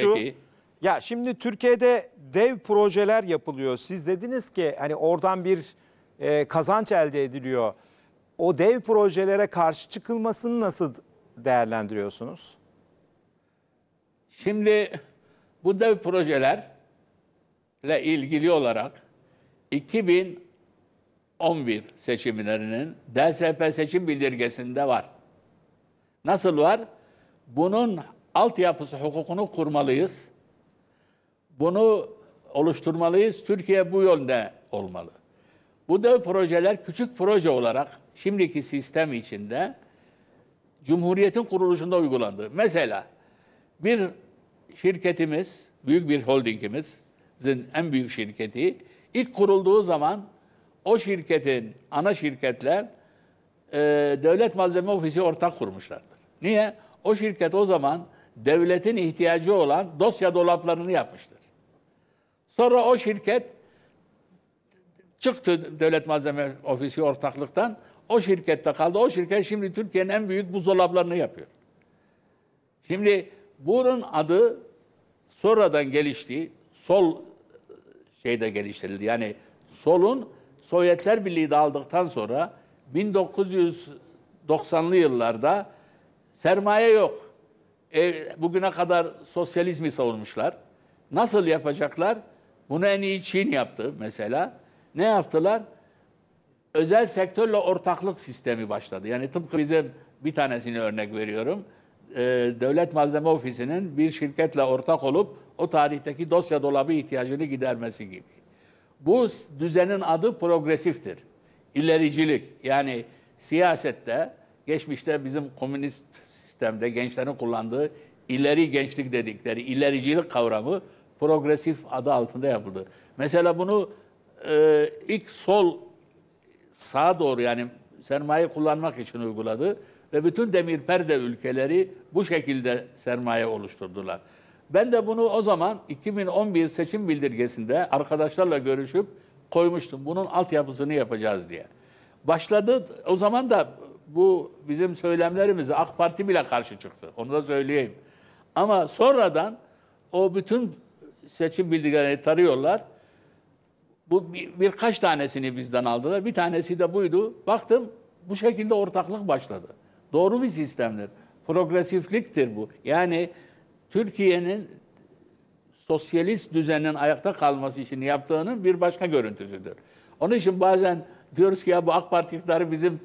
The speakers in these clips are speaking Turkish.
şu. Peki. Ya şimdi Türkiye'de dev projeler yapılıyor. Siz dediniz ki hani oradan bir e, kazanç elde ediliyor. O dev projelere karşı çıkılmasını nasıl değerlendiriyorsunuz? Şimdi bu dev projelerle ilgili olarak 2011 seçimlerinin DSP seçim bildirgesinde var. Nasıl var? Bunun altyapısı hukukunu kurmalıyız. Bunu oluşturmalıyız. Türkiye bu yönde olmalı. Bu dev projeler küçük proje olarak şimdiki sistem içinde Cumhuriyet'in kuruluşunda uygulandı. Mesela bir şirketimiz, büyük bir holdingimizin en büyük şirketi ilk kurulduğu zaman o şirketin ana şirketler e, devlet malzeme ofisi ortak kurmuşlardır. Niye? O şirket o zaman devletin ihtiyacı olan dosya dolaplarını yapmıştır. Sonra o şirket çıktı Devlet Malzeme Ofisi ortaklıktan. O şirkette kaldı. O şirket şimdi Türkiye'nin en büyük buzdolaplarını yapıyor. Şimdi bunun adı sonradan gelişti. Sol şeyde geliştirildi. Yani solun Sovyetler Birliği dağıldıktan sonra 1990'lı yıllarda sermaye yok e, bugüne kadar sosyalizmi savunmuşlar. Nasıl yapacaklar? Bunu en iyi Çin yaptı mesela. Ne yaptılar? Özel sektörle ortaklık sistemi başladı. Yani tıpkı bizim bir tanesini örnek veriyorum. Ee, Devlet Malzeme Ofisi'nin bir şirketle ortak olup o tarihteki dosya dolabı ihtiyacını gidermesi gibi. Bu düzenin adı progresiftir. İlericilik. Yani siyasette geçmişte bizim komünist sistemde gençlerin kullandığı ileri gençlik dedikleri ilericilik kavramı progresif adı altında yapıldı. Mesela bunu e, ilk sol sağa doğru yani sermaye kullanmak için uyguladı ve bütün demir perde ülkeleri bu şekilde sermaye oluşturdular. Ben de bunu o zaman 2011 seçim bildirgesinde arkadaşlarla görüşüp koymuştum. Bunun altyapısını yapacağız diye. Başladı o zaman da bu bizim söylemlerimizi AK Parti bile karşı çıktı. Onu da söyleyeyim. Ama sonradan o bütün seçim bilgilerini tarıyorlar. Bu bir, birkaç tanesini bizden aldılar. Bir tanesi de buydu. Baktım bu şekilde ortaklık başladı. Doğru bir sistemdir. Progresifliktir bu. Yani Türkiye'nin sosyalist düzenin ayakta kalması için yaptığının bir başka görüntüsüdür. Onun için bazen diyoruz ki ya bu AK Parti iktidarı bizim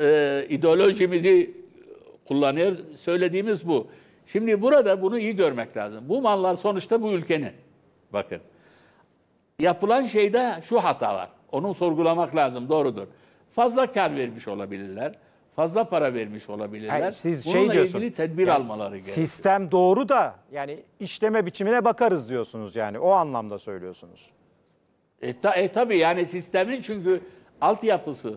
e, ideolojimizi kullanıyor. Söylediğimiz bu. Şimdi burada bunu iyi görmek lazım. Bu mallar sonuçta bu ülkenin. Bakın. Yapılan şeyde şu hata var. Onu sorgulamak lazım. Doğrudur. Fazla kar vermiş olabilirler. Fazla para vermiş olabilirler. Yani siz Bununla şey diyorsun, ilgili tedbir yani almaları gerekiyor. Sistem doğru da yani işleme biçimine bakarız diyorsunuz yani. O anlamda söylüyorsunuz. E, ta, e tabii yani sistemin çünkü altyapısı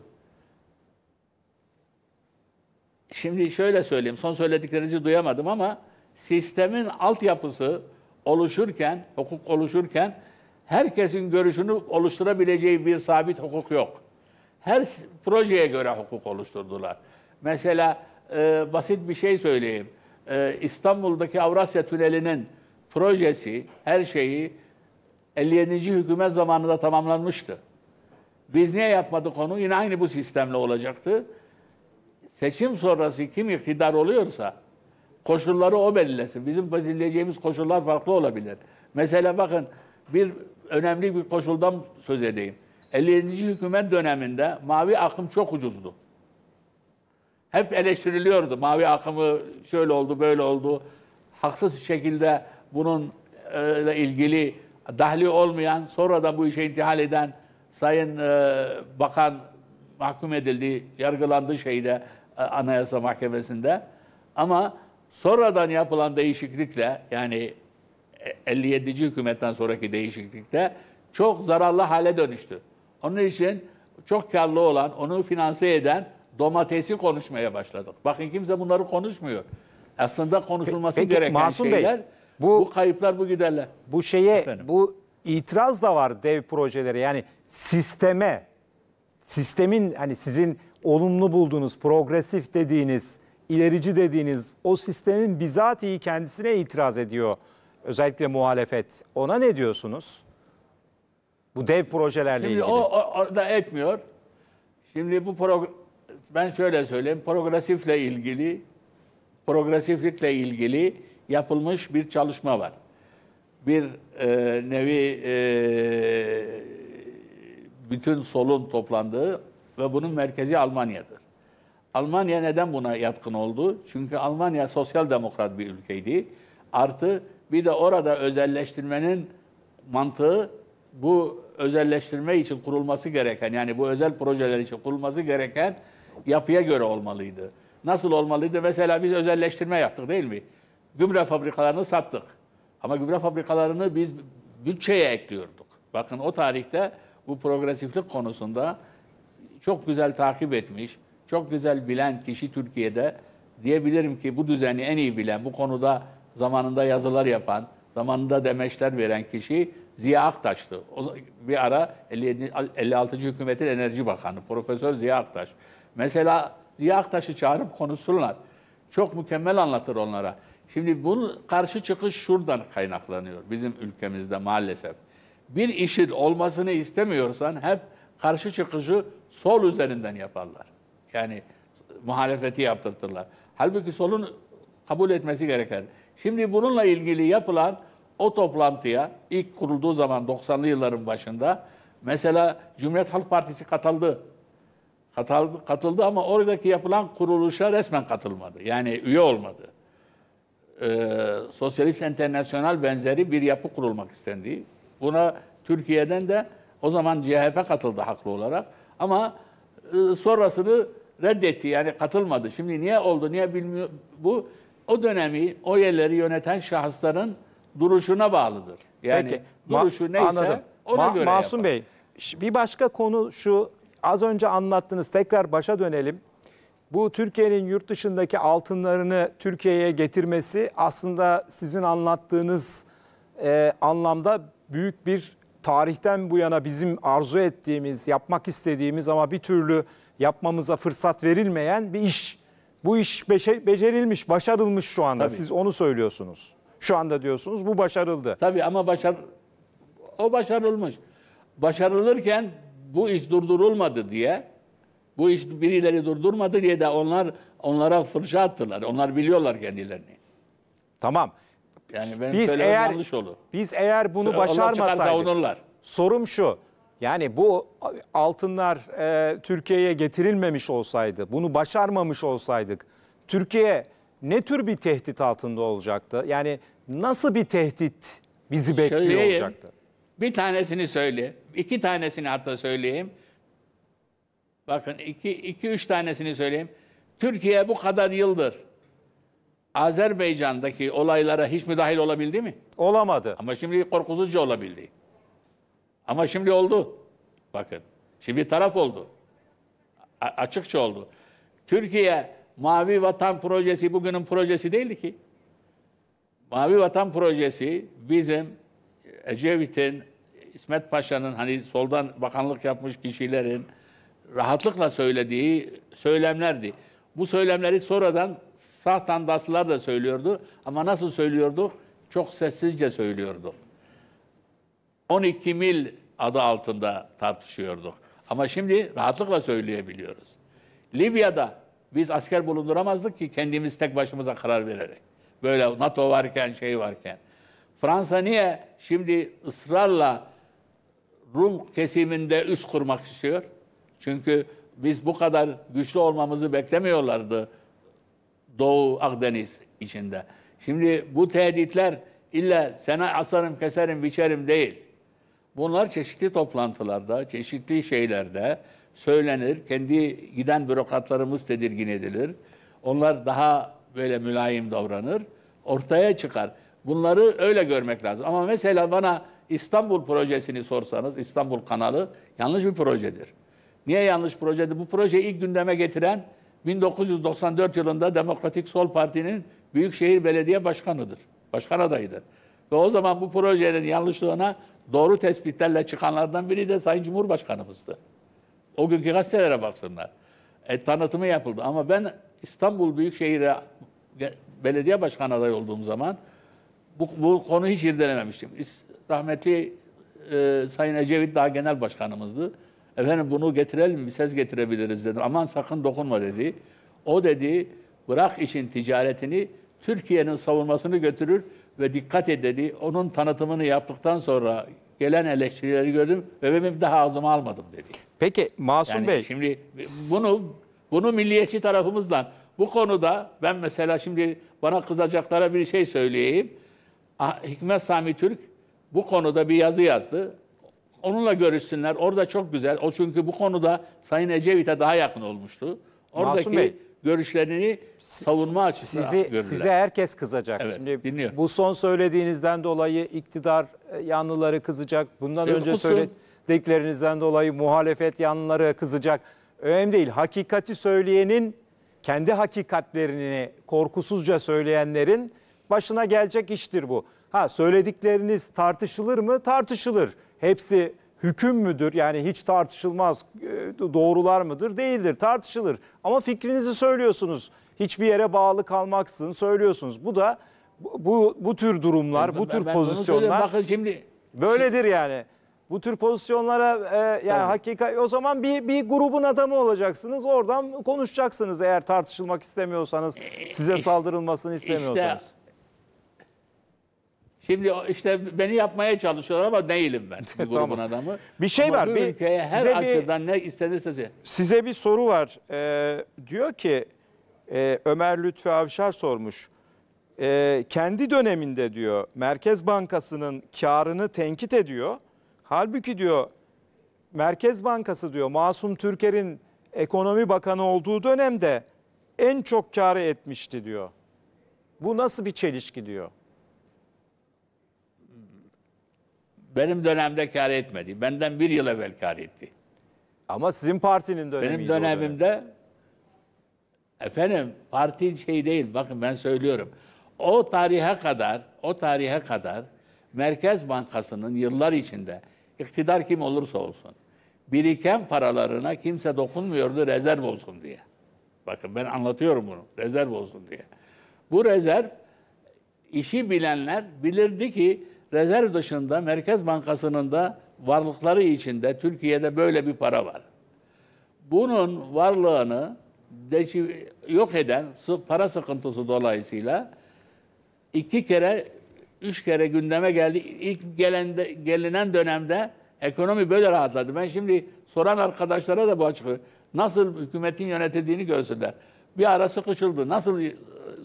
Şimdi şöyle söyleyeyim, son söylediklerinizi duyamadım ama sistemin altyapısı oluşurken, hukuk oluşurken herkesin görüşünü oluşturabileceği bir sabit hukuk yok. Her projeye göre hukuk oluşturdular. Mesela e, basit bir şey söyleyeyim. E, İstanbul'daki Avrasya Tüneli'nin projesi, her şeyi 57. hükümet zamanında tamamlanmıştı. Biz niye yapmadık onu? Yine aynı bu sistemle olacaktı seçim sonrası kim iktidar oluyorsa koşulları o belirlesin. Bizim belirleyeceğimiz koşullar farklı olabilir. Mesela bakın bir önemli bir koşuldan söz edeyim. 50. hükümet döneminde mavi akım çok ucuzdu. Hep eleştiriliyordu. Mavi akımı şöyle oldu, böyle oldu. Haksız şekilde bununla e, ilgili dahli olmayan, sonradan bu işe intihal eden Sayın e, Bakan mahkum edildi, yargılandı şeyde. E, Anayasa Mahkemesi'nde. Ama sonradan yapılan değişiklikle yani 57. E, hükümetten sonraki değişiklikte çok zararlı hale dönüştü. Onun için çok karlı olan, onu finanse eden domatesi konuşmaya başladık. Bakın kimse bunları konuşmuyor. Aslında konuşulması Peki, gereken Masum şeyler Bey, bu, bu kayıplar, bu giderler. Bu şeye, Efendim? bu itiraz da var dev projelere. Yani sisteme, sistemin hani sizin olumlu bulduğunuz, progresif dediğiniz, ilerici dediğiniz o sistemin bizatihi kendisine itiraz ediyor. Özellikle muhalefet. Ona ne diyorsunuz? Bu dev projelerle Şimdi ilgili. Şimdi o orada etmiyor. Şimdi bu pro ben şöyle söyleyeyim. Progresifle ilgili progresiflikle ilgili yapılmış bir çalışma var. Bir e, nevi e, bütün solun toplandığı ve bunun merkezi Almanya'dır. Almanya neden buna yatkın oldu? Çünkü Almanya sosyal demokrat bir ülkeydi. Artı bir de orada özelleştirmenin mantığı bu özelleştirme için kurulması gereken yani bu özel projeler için kurulması gereken yapıya göre olmalıydı. Nasıl olmalıydı? Mesela biz özelleştirme yaptık değil mi? Gübre fabrikalarını sattık. Ama gübre fabrikalarını biz bütçeye ekliyorduk. Bakın o tarihte bu progresiflik konusunda çok güzel takip etmiş, çok güzel bilen kişi Türkiye'de diyebilirim ki bu düzeni en iyi bilen, bu konuda zamanında yazılar yapan, zamanında demeçler veren kişi Ziya Aktaş'tı. O bir ara 56. Hükümetin Enerji Bakanı Profesör Ziya Aktaş. Mesela Ziya Aktaş'ı çağırıp konuşsunlar. Çok mükemmel anlatır onlara. Şimdi bunun karşı çıkış şuradan kaynaklanıyor bizim ülkemizde maalesef. Bir işin olmasını istemiyorsan hep karşı çıkışı sol üzerinden yaparlar. Yani muhalefeti yaptırtırlar. Halbuki solun kabul etmesi gereken. Şimdi bununla ilgili yapılan o toplantıya ilk kurulduğu zaman 90'lı yılların başında mesela Cumhuriyet Halk Partisi katıldı. Katıldı, katıldı ama oradaki yapılan kuruluşa resmen katılmadı. Yani üye olmadı. Ee, Sosyalist Enternasyonal benzeri bir yapı kurulmak istendi. Buna Türkiye'den de o zaman CHP katıldı haklı olarak ama e, sonrasını reddetti yani katılmadı. Şimdi niye oldu niye bilmiyor bu o dönemi o yerleri yöneten şahısların duruşuna bağlıdır. Yani Peki, duruşu neyse anladım. ona Ma göre Masum yapar. Bey bir başka konu şu az önce anlattınız tekrar başa dönelim. Bu Türkiye'nin yurt dışındaki altınlarını Türkiye'ye getirmesi aslında sizin anlattığınız e, anlamda büyük bir tarihten bu yana bizim arzu ettiğimiz, yapmak istediğimiz ama bir türlü yapmamıza fırsat verilmeyen bir iş. Bu iş becerilmiş, başarılmış şu anda. Tabii. Siz onu söylüyorsunuz. Şu anda diyorsunuz bu başarıldı. Tabii ama başar o başarılmış. Başarılırken bu iş durdurulmadı diye bu iş birileri durdurmadı diye de onlar onlara fırça attılar. Onlar biliyorlar kendilerini. Tamam. Yani benim biz eğer yanlış olur. biz eğer bunu Söyle, başarmasaydık sorum şu. Yani bu altınlar e, Türkiye'ye getirilmemiş olsaydı, bunu başarmamış olsaydık Türkiye ne tür bir tehdit altında olacaktı? Yani nasıl bir tehdit bizi bekliyor söyleyeyim, olacaktı? Bir tanesini söyle, iki tanesini hatta söyleyeyim. Bakın iki, iki üç tanesini söyleyeyim. Türkiye bu kadar yıldır Azerbaycan'daki olaylara hiç müdahil olabildi mi? Olamadı. Ama şimdi korkutucu olabildi. Ama şimdi oldu. Bakın. Şimdi bir taraf oldu. A- açıkça oldu. Türkiye Mavi Vatan Projesi bugünün projesi değildi ki. Mavi Vatan Projesi bizim Ecevit'in, İsmet Paşa'nın hani soldan bakanlık yapmış kişilerin rahatlıkla söylediği söylemlerdi. Bu söylemleri sonradan sağ tandaslar da söylüyordu ama nasıl söylüyorduk? Çok sessizce söylüyorduk. 12 mil adı altında tartışıyorduk. Ama şimdi rahatlıkla söyleyebiliyoruz. Libya'da biz asker bulunduramazdık ki kendimiz tek başımıza karar vererek. Böyle NATO varken, şey varken. Fransa niye şimdi ısrarla Rum kesiminde üst kurmak istiyor? Çünkü biz bu kadar güçlü olmamızı beklemiyorlardı Doğu Akdeniz içinde. Şimdi bu tehditler illa sana asarım, keserim, biçerim değil. Bunlar çeşitli toplantılarda, çeşitli şeylerde söylenir. Kendi giden bürokratlarımız tedirgin edilir. Onlar daha böyle mülayim davranır. Ortaya çıkar. Bunları öyle görmek lazım. Ama mesela bana İstanbul projesini sorsanız, İstanbul kanalı yanlış bir projedir. Niye yanlış projedir? Bu projeyi ilk gündeme getiren 1994 yılında Demokratik Sol Parti'nin Büyükşehir Belediye Başkanıdır. Başkan adayıdır. Ve o zaman bu projenin yanlışlığına doğru tespitlerle çıkanlardan biri de Sayın Cumhurbaşkanımızdı. O günkü gazetelere baksınlar. E, tanıtımı yapıldı ama ben İstanbul Büyükşehir Belediye başkan adayı olduğum zaman bu, bu konu hiç irdelememiştim. Rahmetli e, Sayın Ecevit daha genel başkanımızdı. Efendim bunu getirelim mi? Ses getirebiliriz dedim. Aman sakın dokunma dedi. O dedi bırak işin ticaretini Türkiye'nin savunmasını götürür ve dikkat et dedi. Onun tanıtımını yaptıktan sonra gelen eleştirileri gördüm ve benim daha ağzıma almadım dedi. Peki Masum yani Bey. Şimdi bunu bunu milliyetçi tarafımızla bu konuda ben mesela şimdi bana kızacaklara bir şey söyleyeyim. Ah, Hikmet Sami Türk bu konuda bir yazı yazdı onunla görüşsünler. Orada çok güzel. O çünkü bu konuda Sayın Ecevit'e daha yakın olmuştu. Oradaki Masum Bey, görüşlerini savunma açısından sizi, görürler. Size herkes kızacak. Evet, Şimdi dinliyorum. bu son söylediğinizden dolayı iktidar e, yanlıları kızacak. Bundan e, önce kutsun. söylediklerinizden dolayı muhalefet yanlıları kızacak. Önemli değil. Hakikati söyleyenin kendi hakikatlerini korkusuzca söyleyenlerin başına gelecek iştir bu. Ha söyledikleriniz tartışılır mı? Tartışılır hepsi hüküm müdür? Yani hiç tartışılmaz e, doğrular mıdır? Değildir tartışılır. Ama fikrinizi söylüyorsunuz. Hiçbir yere bağlı kalmaksın söylüyorsunuz. Bu da bu, bu tür durumlar, ben, bu tür ben, pozisyonlar. Bakın şimdi böyledir yani. Bu tür pozisyonlara e, yani Tabii. hakika o zaman bir bir grubun adamı olacaksınız. Oradan konuşacaksınız eğer tartışılmak istemiyorsanız, size e, e, saldırılmasını istemiyorsanız. İşte Şimdi işte beni yapmaya çalışıyorlar ama değilim ben bu grubun tamam. adamı. Bir şey ama var. Bir, ülkeye her size açıdan ne istenirse size. Size bir soru var. Ee, diyor ki e, Ömer Lütfi Avşar sormuş. E, kendi döneminde diyor Merkez Bankası'nın karını tenkit ediyor. Halbuki diyor Merkez Bankası diyor Masum Türker'in ekonomi bakanı olduğu dönemde en çok karı etmişti diyor. Bu nasıl bir çelişki diyor. Benim dönemde kar etmedi. Benden bir yıl evvel kar etti. Ama sizin partinin dönemiydi Benim dönemimde dönem. efendim parti şey değil. Bakın ben söylüyorum. O tarihe kadar, o tarihe kadar Merkez Bankası'nın yıllar içinde iktidar kim olursa olsun biriken paralarına kimse dokunmuyordu rezerv olsun diye. Bakın ben anlatıyorum bunu. Rezerv olsun diye. Bu rezerv işi bilenler bilirdi ki rezerv dışında Merkez Bankası'nın da varlıkları içinde Türkiye'de böyle bir para var. Bunun varlığını yok eden para sıkıntısı dolayısıyla iki kere, üç kere gündeme geldi. İlk gelende, gelinen dönemde ekonomi böyle rahatladı. Ben şimdi soran arkadaşlara da bu açıklığı nasıl hükümetin yönetildiğini görsünler. Bir ara sıkışıldı. Nasıl ıı,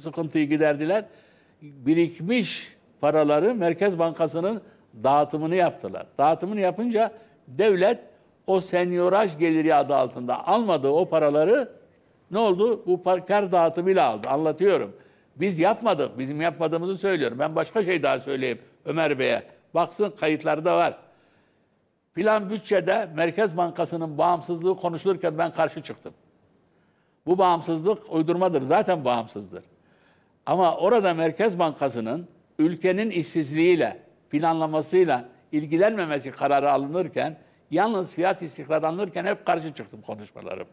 sıkıntıyı giderdiler? Birikmiş paraları Merkez Bankası'nın dağıtımını yaptılar. Dağıtımını yapınca devlet o senyoraj geliri adı altında almadığı o paraları ne oldu? Bu kar dağıtımıyla aldı. Anlatıyorum. Biz yapmadık. Bizim yapmadığımızı söylüyorum. Ben başka şey daha söyleyeyim Ömer Bey'e. Baksın kayıtlarda var. Plan bütçede Merkez Bankası'nın bağımsızlığı konuşulurken ben karşı çıktım. Bu bağımsızlık uydurmadır. Zaten bağımsızdır. Ama orada Merkez Bankası'nın ülkenin işsizliğiyle, planlamasıyla ilgilenmemesi kararı alınırken, yalnız fiyat istikrarı alınırken hep karşı çıktım konuşmalarım.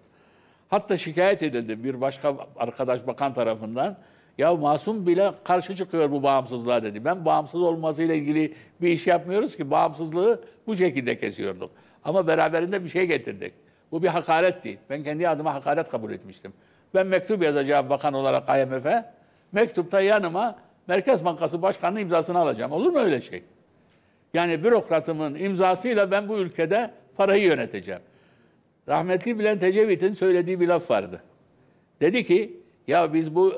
Hatta şikayet edildi bir başka arkadaş bakan tarafından. Ya masum bile karşı çıkıyor bu bağımsızlığa dedi. Ben bağımsız olmasıyla ilgili bir iş yapmıyoruz ki bağımsızlığı bu şekilde kesiyorduk. Ama beraberinde bir şey getirdik. Bu bir hakaretti Ben kendi adıma hakaret kabul etmiştim. Ben mektup yazacağım bakan olarak IMF'e. Mektupta yanıma Merkez Bankası Başkanı'nın imzasını alacağım. Olur mu öyle şey? Yani bürokratımın imzasıyla ben bu ülkede parayı yöneteceğim. Rahmetli Bülent Ecevit'in söylediği bir laf vardı. Dedi ki ya biz bu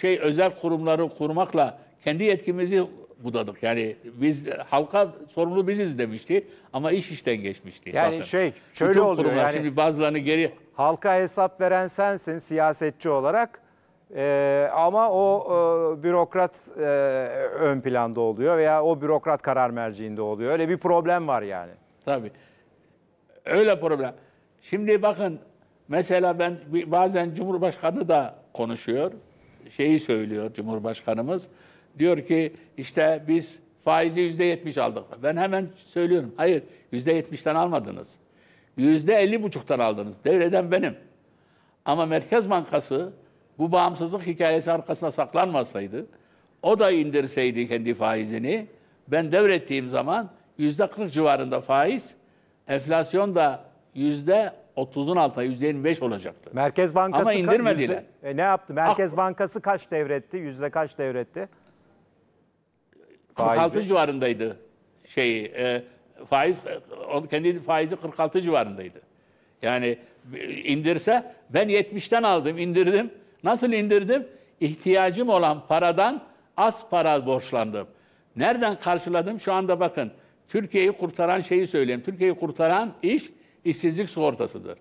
şey özel kurumları kurmakla kendi yetkimizi budadık. Yani biz halka sorumlu biziz demişti ama iş işten geçmişti. Yani zaten. şey şöyle oluyor yani. Şimdi bazılarını geri halka hesap veren sensin siyasetçi olarak ee, ama o e, bürokrat e, ön planda oluyor veya o bürokrat karar merciinde oluyor. Öyle bir problem var yani. Tabii. Öyle problem. Şimdi bakın mesela ben bazen Cumhurbaşkanı da konuşuyor. Şeyi söylüyor Cumhurbaşkanımız. Diyor ki işte biz faizi yüzde yetmiş aldık. Ben hemen söylüyorum. Hayır yüzde yetmişten almadınız. Yüzde elli buçuktan aldınız. Devreden benim. Ama Merkez Bankası bu bağımsızlık hikayesi arkasına saklanmasaydı, o da indirseydi kendi faizini, ben devrettiğim zaman yüzde 40 civarında faiz, enflasyon da yüzde 30'un altına yüzde 25 olacaktı. Merkez Bankası Ama indirmediler. Yüzde, e, ne yaptı? Merkez ah, Bankası kaç devretti? Yüzde kaç devretti? 46 faizi. civarındaydı şeyi. E, faiz e, kendi faizi 46 civarındaydı. Yani e, indirse ben 70'ten aldım, indirdim. Nasıl indirdim? İhtiyacım olan paradan az para borçlandım. Nereden karşıladım? Şu anda bakın. Türkiye'yi kurtaran şeyi söyleyeyim. Türkiye'yi kurtaran iş işsizlik sigortasıdır.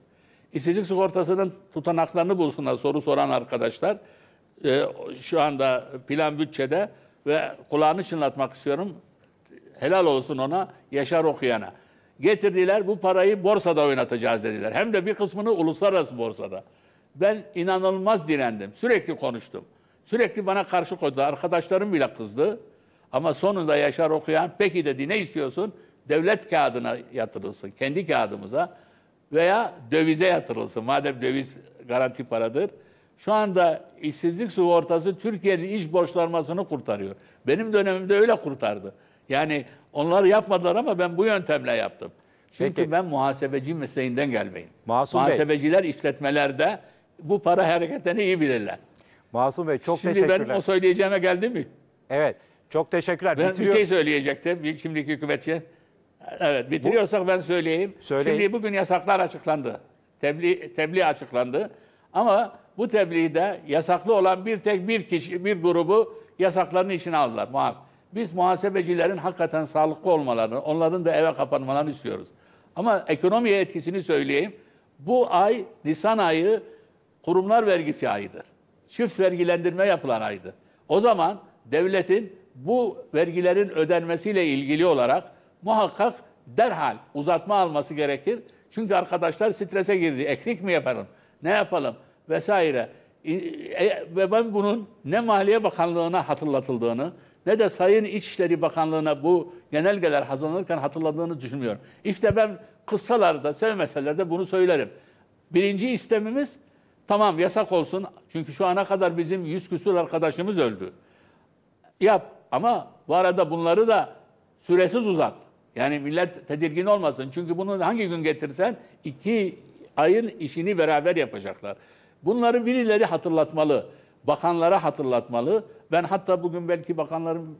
İşsizlik sigortasının tutanaklarını bulsunlar soru soran arkadaşlar. Ee, şu anda plan bütçede ve kulağını çınlatmak istiyorum. Helal olsun ona, Yaşar Okuyan'a. Getirdiler bu parayı borsada oynatacağız dediler. Hem de bir kısmını uluslararası borsada. Ben inanılmaz direndim. Sürekli konuştum. Sürekli bana karşı koydu. Arkadaşlarım bile kızdı. Ama sonunda Yaşar Okuyan peki dedi ne istiyorsun? Devlet kağıdına yatırılsın. Kendi kağıdımıza veya dövize yatırılsın. Madem döviz garanti paradır. Şu anda işsizlik sigortası Türkiye'nin iş borçlanmasını kurtarıyor. Benim dönemimde öyle kurtardı. Yani onlar yapmadılar ama ben bu yöntemle yaptım. Çünkü Peki. ben muhasebeci mesleğinden gelmeyin. Masum Muhasebeciler Bey. işletmelerde bu para hareketlerini iyi bilirler. Masum Bey çok Şimdi teşekkürler. Şimdi ben o söyleyeceğime geldi mi? Evet. Çok teşekkürler. Ben Bitiriyor... bir şey söyleyecektim. Şimdiki hükümetçi. Evet bitiriyorsak bu... ben söyleyeyim. Söyleyin. Şimdi bugün yasaklar açıklandı. Tebliğ, tebliğ açıklandı. Ama bu tebliğde yasaklı olan bir tek bir kişi, bir grubu yasakların içine aldılar muhaf. Biz muhasebecilerin hakikaten sağlıklı olmalarını, onların da eve kapanmalarını istiyoruz. Ama ekonomiye etkisini söyleyeyim. Bu ay, Nisan ayı kurumlar vergisi ayıdır. Çift vergilendirme yapılan aydır. O zaman devletin bu vergilerin ödenmesiyle ilgili olarak muhakkak derhal uzatma alması gerekir. Çünkü arkadaşlar strese girdi. Eksik mi yapalım? Ne yapalım? Vesaire. E, ve ben bunun ne Maliye Bakanlığı'na hatırlatıldığını ne de Sayın İçişleri Bakanlığı'na bu genelgeler hazırlanırken hatırladığını düşünmüyorum. İşte ben kıssalarda, sevmeseler de bunu söylerim. Birinci istemimiz Tamam yasak olsun. Çünkü şu ana kadar bizim yüz küsur arkadaşımız öldü. Yap ama bu arada bunları da süresiz uzat. Yani millet tedirgin olmasın. Çünkü bunu hangi gün getirsen iki ayın işini beraber yapacaklar. Bunları birileri hatırlatmalı. Bakanlara hatırlatmalı. Ben hatta bugün belki bakanların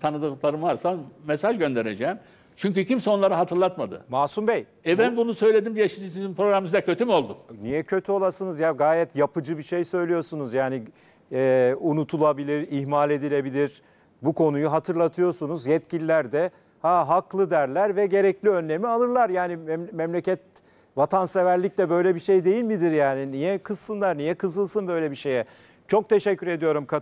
tanıdıklarım varsa mesaj göndereceğim. Çünkü kimse onları hatırlatmadı. Masum Bey. E ben bunu söyledim diye sizin programınızda kötü mü oldu? Niye kötü olasınız ya? Gayet yapıcı bir şey söylüyorsunuz. Yani e, unutulabilir, ihmal edilebilir. Bu konuyu hatırlatıyorsunuz. Yetkililer de ha haklı derler ve gerekli önlemi alırlar. Yani mem memleket vatanseverlik de böyle bir şey değil midir yani? Niye kızsınlar, niye kızılsın böyle bir şeye? Çok teşekkür ediyorum.